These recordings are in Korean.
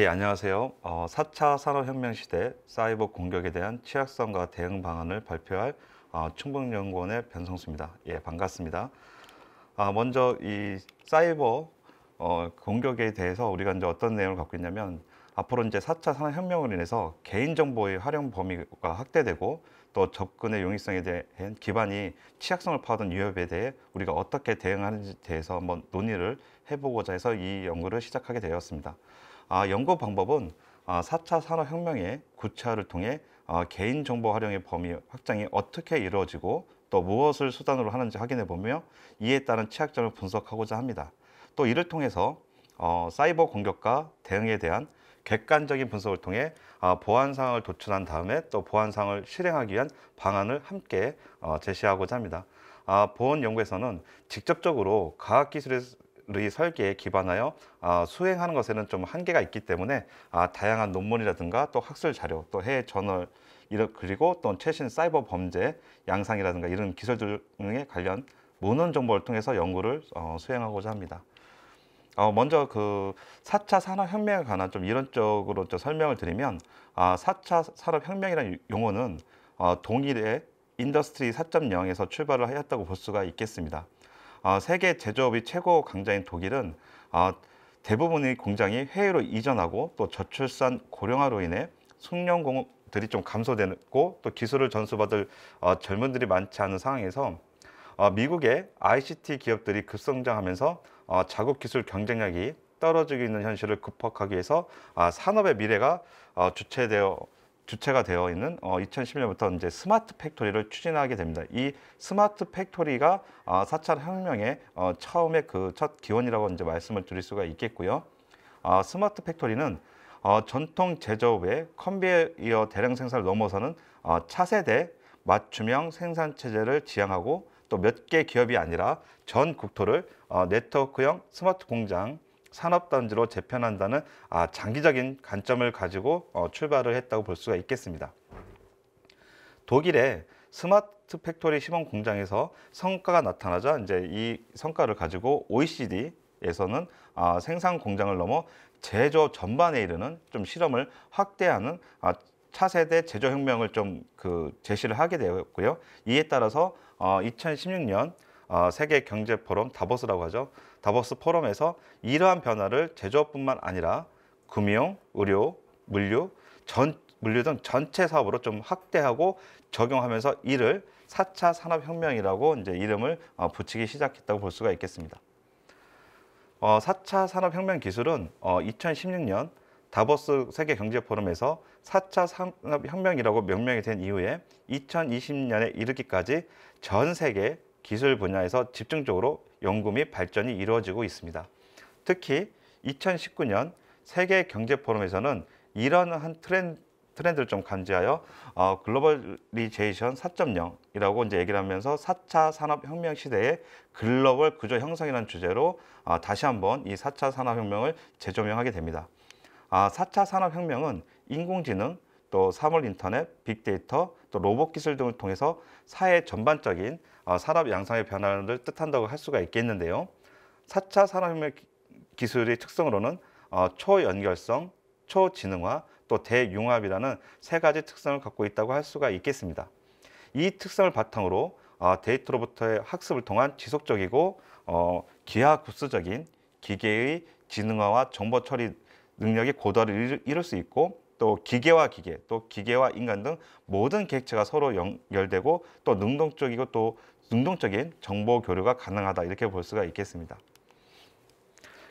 예, 안녕하세요. 어, 4차 산업혁명 시대 사이버 공격에 대한 취약성과 대응 방안을 발표할 어, 충북연구원의 변성수입니다. 예, 반갑습니다. 아, 먼저 이 사이버 어, 공격에 대해서 우리가 이제 어떤 내용을 갖고 있냐면 앞으로 이제 4차 산업혁명으로 인해서 개인정보의 활용 범위가 확대되고 또 접근의 용이성에 대한 기반이 취약성을 파하던 위협에 대해 우리가 어떻게 대응하는지 에 대해서 한번 논의를 해보고자 해서 이 연구를 시작하게 되었습니다. 아, 연구 방법은 아, 4차 산업혁명의 구체화를 통해 아, 개인정보 활용의 범위 확장이 어떻게 이루어지고 또 무엇을 수단으로 하는지 확인해 보며 이에 따른 취약점을 분석하고자 합니다. 또 이를 통해서 어, 사이버 공격과 대응에 대한 객관적인 분석을 통해 어, 보안 사항을 도출한 다음에 또 보안 사항을 실행하기 위한 방안을 함께 어, 제시하고자 합니다. 아, 보안 연구에서는 직접적으로 과학 기술에 의 설계에 기반하여 아, 수행하는 것에는 좀 한계가 있기 때문에 아, 다양한 논문이라든가 또 학술 자료 또 해외 저널 그리고 또 최신 사이버 범죄 양상이라든가 이런 기술 등에 관련 문헌 정보를 통해서 연구를 어, 수행하고자 합니다. 어, 먼저 그 4차 산업혁명에 관한 좀 이론적으로 좀 설명을 드리면 4차 아, 산업혁명이라는 용어는 어, 동일의 인더스트리 4.0에서 출발을 하였다고 볼 수가 있겠습니다. 어, 세계 제조업이 최고 강자인 독일은 어, 대부분의 공장이 해외로 이전하고 또 저출산 고령화로 인해 숙련공들이 좀 감소되고 또 기술을 전수받을 어, 젊은들이 많지 않은 상황에서 어, 미국의 ICT 기업들이 급성장하면서 어, 자국 기술 경쟁력이 떨어지고 있는 현실을 극복하기 위해서 아, 산업의 미래가 어, 주체되어 주체가 되어 있는 어, 2011년부터 이제 스마트 팩토리를 추진하게 됩니다. 이 스마트 팩토리가 어, 아, 4차 혁명의 어, 처음에 그첫 기원이라고 이제 말씀을 드릴 수가 있겠고요. 어, 스마트 팩토리는 어, 전통 제조업의 컨베이어 대량 생산을 넘어서는 어, 차세대 맞춤형 생산 체제를 지향하고 또 몇 개 기업이 아니라 전 국토를 어, 네트워크형 스마트 공장 산업단지로 재편한다는 아, 장기적인 관점을 가지고 어, 출발을 했다고 볼 수가 있겠습니다. 독일의 스마트 팩토리 시범 공장에서 성과가 나타나자 이제 이 성과를 가지고 OECD에서는 아, 생산 공장을 넘어 제조 전반에 이르는 좀 실험을 확대하는 아, 차세대 제조 혁명을 좀그 제시를 하게 되었고요. 이에 따라서 어, 2016년 어, 세계 경제 포럼 다보스라고 하죠. 다보스 포럼에서 이러한 변화를 제조업뿐만 아니라 금융, 의료, 물류, 전 물류 등 전체 사업으로 좀 확대하고 적용하면서 이를 4차 산업혁명이라고 이제 이름을 어, 붙이기 시작했다고 볼 수가 있겠습니다. 어, 4차 산업혁명 기술은 어, 2016년 다보스 세계 경제 포럼에서 4차 산업혁명이라고 명명이 된 이후에 2020년에 이르기까지 전 세계 기술 분야에서 집중적으로 연구 및 발전이 이루어지고 있습니다. 특히 2019년 세계 경제 포럼에서는 이러한 트렌드, 트렌드를 좀 감지하여 어, 글로벌리제이션 4.0이라고 이제 얘기를 하면서 4차 산업혁명 시대의 글로벌 구조 형성이라는 주제로 어, 다시 한번 이 4차 산업혁명을 재조명하게 됩니다. 아, 4차 산업혁명은 인공지능, 또 사물인터넷, 빅데이터, 또 로봇 기술 등을 통해서 사회 전반적인 아, 산업 양상의 변화를 뜻한다고 할 수가 있겠는데요. 4차 산업혁명 기술의 특성으로는 어, 초연결성, 초지능화, 또 대융합이라는 세 가지 특성을 갖고 있다고 할 수가 있겠습니다. 이 특성을 바탕으로 어, 데이터로부터의 학습을 통한 지속적이고 어, 기하급수적인 기계의 지능화와 정보 처리 능력이 고도를 이룰 수 있고 또 기계와 기계, 또 기계와 인간 등 모든 객체가 서로 연결되고 또 능동적이고 또 능동적인 정보 교류가 가능하다 이렇게 볼 수가 있겠습니다.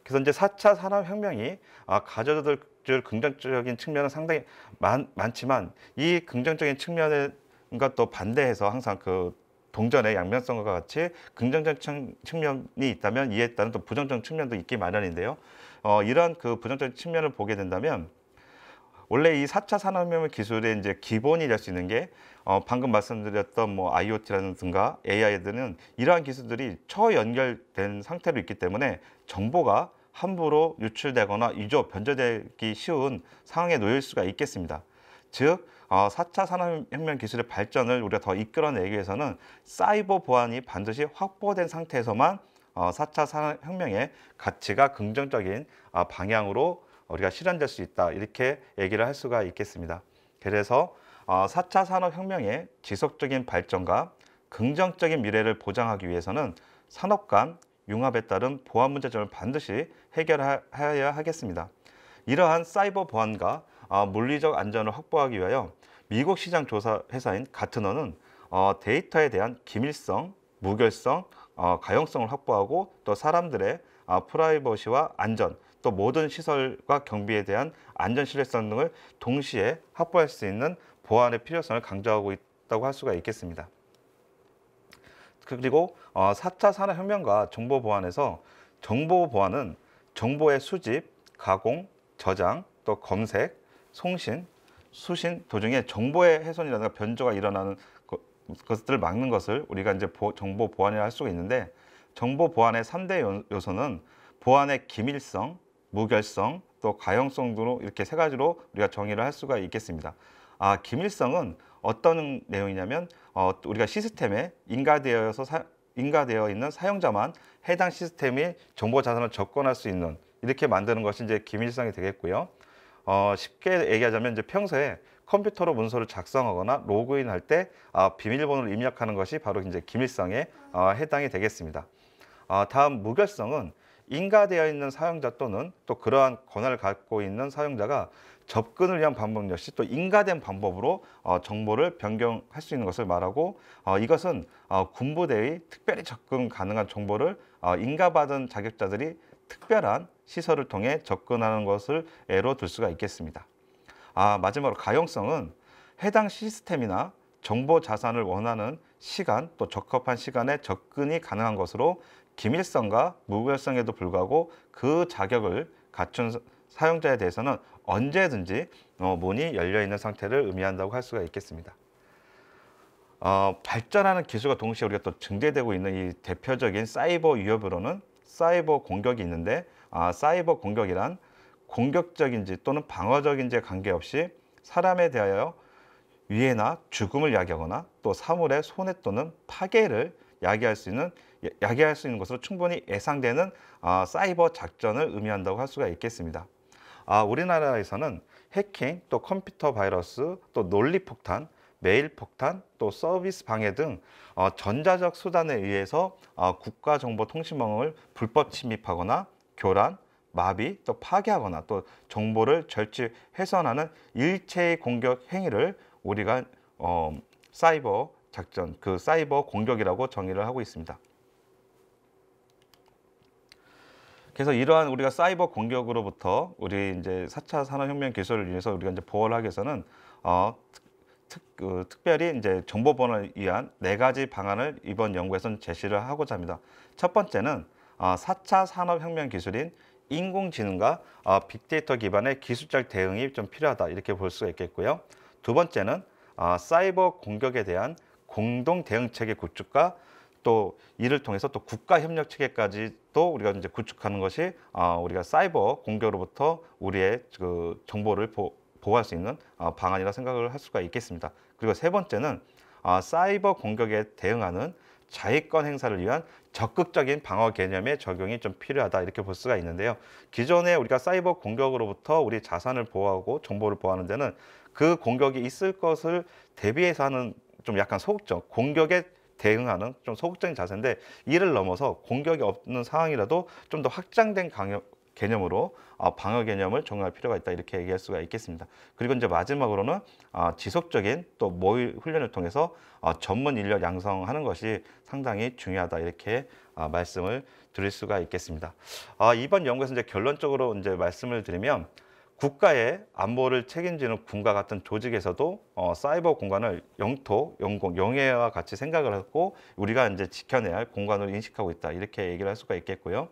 그래서 이제 4차 산업혁명이 아, 가져다 줄 긍정적인 측면은 상당히 많, 많지만 이 긍정적인 측면과 또 반대해서 항상 그 동전의 양면성과 같이 긍정적인 측면이 있다면 이에 따른 또 부정적인 측면도 있기 마련인데요. 어, 이런 그 부정적인 측면을 보게 된다면 원래 이사차 산업혁명 기술의 이제 기본이 될 수 있는 게 어, 방금 말씀드렸던 뭐 IoT라든가 AI 등은 이러한 기술들이 처연결된 상태로 있기 때문에 정보가 함부로 유출되거나 위조 변조되기 쉬운 상황에 놓일 수가 있겠습니다. 즉 어, 4차 산업혁명 기술의 발전을 우리가 더 이끌어내기 위해서는 사이버 보안이 반드시 확보된 상태에서만 어, 4차 산업혁명의 가치가 긍정적인 어, 방향으로 우리가 실현될 수 있다 이렇게 얘기를 할 수가 있겠습니다. 그래서 4차 어, 산업혁명의 지속적인 발전과 긍정적인 미래를 보장하기 위해서는 산업 간 융합에 따른 보안 문제점을 반드시 해결해야 하겠습니다. 이러한 사이버 보안과 어, 물리적 안전을 확보하기 위하여 미국 시장 조사 회사인 가트너는 어, 데이터에 대한 기밀성, 무결성, 어, 가용성을 확보하고 또 사람들의 어, 프라이버시와 안전 또 모든 시설과 경비에 대한 안전 신뢰성 등을 동시에 확보할 수 있는 보안의 필요성을 강조하고 있다고 할 수가 있겠습니다. 그리고 어, 4차 산업혁명과 정보보안에서 정보보안은 정보의 수집, 가공, 저장, 또 검색, 송신, 수신 도중에 정보의 훼손이라든가 변조가 일어나는 그것들을 막는 것을 우리가 이제 정보 보안이라 할 수가 있는데 정보 보안의 삼대 요소는 보안의 기밀성, 무결성, 또 가용성 등으로 이렇게 세 가지로 우리가 정의를 할 수가 있겠습니다. 아, 기밀성은 어떤 내용이냐면 어, 우리가 시스템에 인가되어서 사, 인가되어 있는 사용자만 해당 시스템이 정보 자산을 접근할 수 있는 이렇게 만드는 것이 이제 기밀성이 되겠고요. 어, 쉽게 얘기하자면 이제 평소에 컴퓨터로 문서를 작성하거나 로그인할 때 아, 비밀번호를 입력하는 것이 바로 이제 기밀성에 어, 해당이 되겠습니다. 아, 다음 무결성은 인가되어 있는 사용자 또는 또 그러한 권한을 갖고 있는 사용자가 접근을 위한 방법 역시 또 인가된 방법으로 어, 정보를 변경할 수 있는 것을 말하고 어, 이것은 군부대의 특별히 접근 가능한 정보를 인가받은 자격자들이 특별한 시설을 통해 접근하는 것을 예로 들 수가 있겠습니다. 아, 마지막으로 가용성은 해당 시스템이나 정보 자산을 원하는 시간 또 적합한 시간에 접근이 가능한 것으로 기밀성과 무결성에도 불구하고 그 자격을 갖춘 사용자에 대해서는 언제든지 어, 문이 열려 있는 상태를 의미한다고 할 수가 있겠습니다. 어, 발전하는 기술과 동시에 우리가 또 증대되고 있는 이 대표적인 사이버 위협으로는 사이버 공격이 있는데 아, 사이버 공격이란 공격적인지 또는 방어적인지에 관계없이 사람에 대하여 위해나 죽음을 야기하거나 또 사물의 손해 또는 파괴를 야기할 수 있는 야기할 수 있는 것으로 충분히 예상되는 아, 사이버 작전을 의미한다고 할 수가 있겠습니다. 아, 우리나라에서는 해킹, 또 컴퓨터 바이러스, 또 논리 폭탄, 메일 폭탄, 또 서비스 방해 등 어, 전자적 수단에 의해서 어, 국가정보통신망을 불법 침입하거나 교란, 마비, 또 파괴하거나 또 정보를 절취, 훼손하는 일체의 공격 행위를 우리가 어, 사이버 작전, 그 사이버 공격이라고 정의를 하고 있습니다. 그래서 이러한 우리가 사이버 공격으로부터 우리 이제 4차 산업혁명 기술을 위해서 우리가 이제 보호를 하기 위해서는 어, 특, 그, 특별히 이제 정보보안을 위한 네 가지 방안을 이번 연구에서는 제시를 하고자 합니다. 첫 번째는 어, 4차 산업혁명 기술인 인공지능과 어, 빅데이터 기반의 기술적 대응이 좀 필요하다 이렇게 볼 수가 있겠고요. 두 번째는 어, 사이버 공격에 대한 공동 대응 체계 구축과 또 이를 통해서 또 국가 협력 체계까지도 우리가 이제 구축하는 것이 어, 우리가 사이버 공격으로부터 우리의 그 정보를 보, 보호할 수 있는 방안이라 생각을 할 수가 있겠습니다. 그리고 세 번째는 사이버 공격에 대응하는 자위권 행사를 위한 적극적인 방어 개념의 적용이 좀 필요하다 이렇게 볼 수가 있는데요. 기존에 우리가 사이버 공격으로부터 우리 자산을 보호하고 정보를 보호하는 데는 그 공격이 있을 것을 대비해서 하는 좀 약간 소극적 공격에 대응하는 좀 소극적인 자세인데 이를 넘어서 공격이 없는 상황이라도 좀 더 확장된 강력, 개념으로 아, 방어 개념을 적용할 필요가 있다 이렇게 얘기할 수가 있겠습니다. 그리고 이제 마지막으로는 아, 지속적인 또 모의 훈련을 통해서 아, 전문 인력 양성하는 것이 상당히 중요하다 이렇게 말씀을 드릴 수가 있겠습니다. 이번 연구에서 이제 결론적으로 이제 말씀을 드리면 국가의 안보를 책임지는 군과 같은 조직에서도 어, 사이버 공간을 영토, 영공, 영해와 같이 생각을 하고 우리가 이제 지켜내야 할 공간으로 인식하고 있다 이렇게 얘기를 할 수가 있겠고요.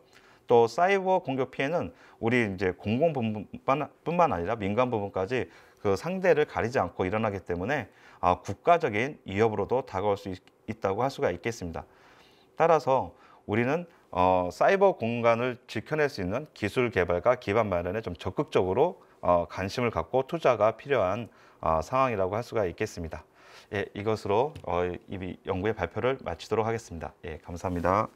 또 사이버 공격 피해는 우리 이제 공공부분뿐만 아니라 민간 부분까지그 상대를 가리지 않고 일어나기 때문에 아, 국가적인 위협으로도 다가올 수 있, 있다고 할 수가 있겠습니다. 따라서 우리는 어, 사이버 공간을 지켜낼 수 있는 기술 개발과 기반 마련에 좀 적극적으로 어, 관심을 갖고 투자가 필요한 어, 상황이라고 할 수가 있겠습니다. 예, 이것으로 어, 이 연구의 발표를 마치도록 하겠습니다. 예, 감사합니다.